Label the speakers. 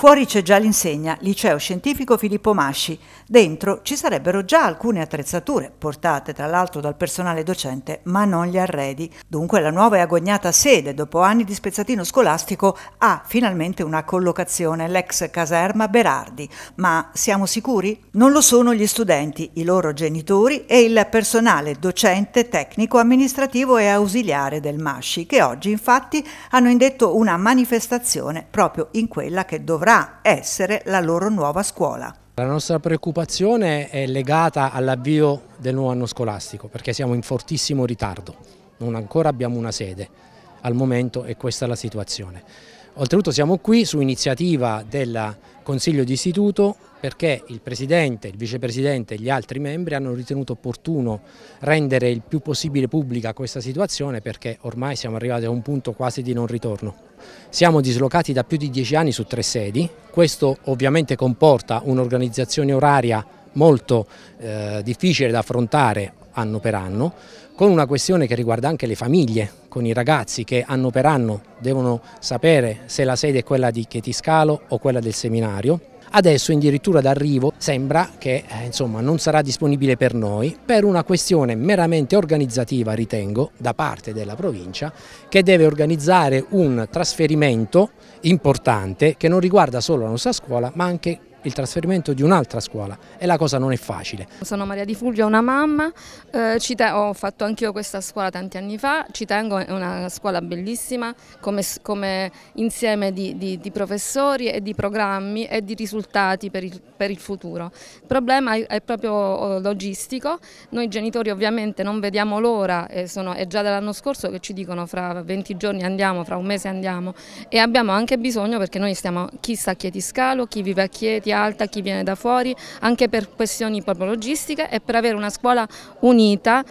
Speaker 1: Fuori c'è già l'insegna Liceo Scientifico Filippo Masci, dentro ci sarebbero già alcune attrezzature, portate tra l'altro dal personale docente, ma non gli arredi. Dunque la nuova e agognata sede, dopo anni di spezzatino scolastico, ha finalmente una collocazione, l'ex caserma Berardi. Ma siamo sicuri? Non lo sono gli studenti, i loro genitori e il personale docente, tecnico, amministrativo e ausiliare del Masci, che oggi infatti hanno indetto una manifestazione proprio in quella che dovrà dovrà essere la loro nuova scuola.
Speaker 2: La nostra preoccupazione è legata all'avvio del nuovo anno scolastico perché siamo in fortissimo ritardo, non ancora abbiamo una sede al momento e questa è la situazione. Oltretutto siamo qui su iniziativa del Consiglio di Istituto perché il Presidente, il Vicepresidente e gli altri membri hanno ritenuto opportuno rendere il più possibile pubblica questa situazione perché ormai siamo arrivati a un punto quasi di non ritorno. Siamo dislocati da più di dieci anni su tre sedi, questo ovviamente comporta un'organizzazione oraria molto eh, difficile da affrontare anno per anno, con una questione che riguarda anche le famiglie, con i ragazzi che anno per anno devono sapere se la sede è quella di Chetiscalo o quella del seminario adesso addirittura d'arrivo sembra che eh, insomma, non sarà disponibile per noi per una questione meramente organizzativa ritengo da parte della provincia che deve organizzare un trasferimento importante che non riguarda solo la nostra scuola ma anche il trasferimento di un'altra scuola e la cosa non è facile.
Speaker 3: Sono Maria Di Fulvio, una mamma, eh, ho fatto anch'io questa scuola tanti anni fa, ci tengo, è una scuola bellissima come, come insieme di, di, di, professori e di programmi e di risultati per il, per il futuro. Il problema è proprio oh, logistico, noi genitori ovviamente non vediamo l'ora, è già dall'anno scorso che ci dicono fra 20 giorni andiamo, fra un mese andiamo e abbiamo anche bisogno perché noi stiamo chi sta a Chieti Scalo, chi vive a Chieti, media alta, chi viene da fuori, anche per questioni proprio logistiche e per avere una scuola unita.